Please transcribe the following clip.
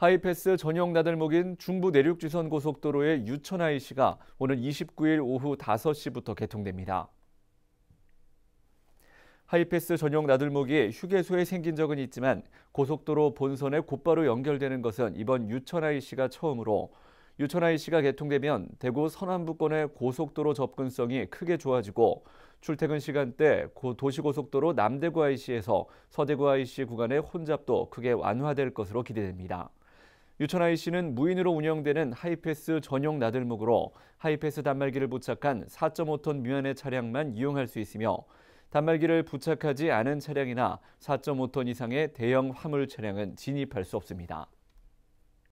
하이패스 전용 나들목인 중부 내륙지선 고속도로의 유천 IC가 오는 29일 오후 5시부터 개통됩니다. 하이패스 전용 나들목이 휴게소에 생긴 적은 있지만 고속도로 본선에 곧바로 연결되는 것은 이번 유천 IC가 처음으로 유천 IC가 개통되면 대구 서남부권의 고속도로 접근성이 크게 좋아지고 출퇴근 시간대 도시고속도로 남대구 IC에서 서대구 IC 구간의 혼잡도 크게 완화될 것으로 기대됩니다. 유천하이 씨는 무인으로 운영되는 하이패스 전용 나들목으로 하이패스 단말기를 부착한 4.5톤 미만의 차량만 이용할 수 있으며 단말기를 부착하지 않은 차량이나 4.5톤 이상의 대형 화물 차량은 진입할 수 없습니다.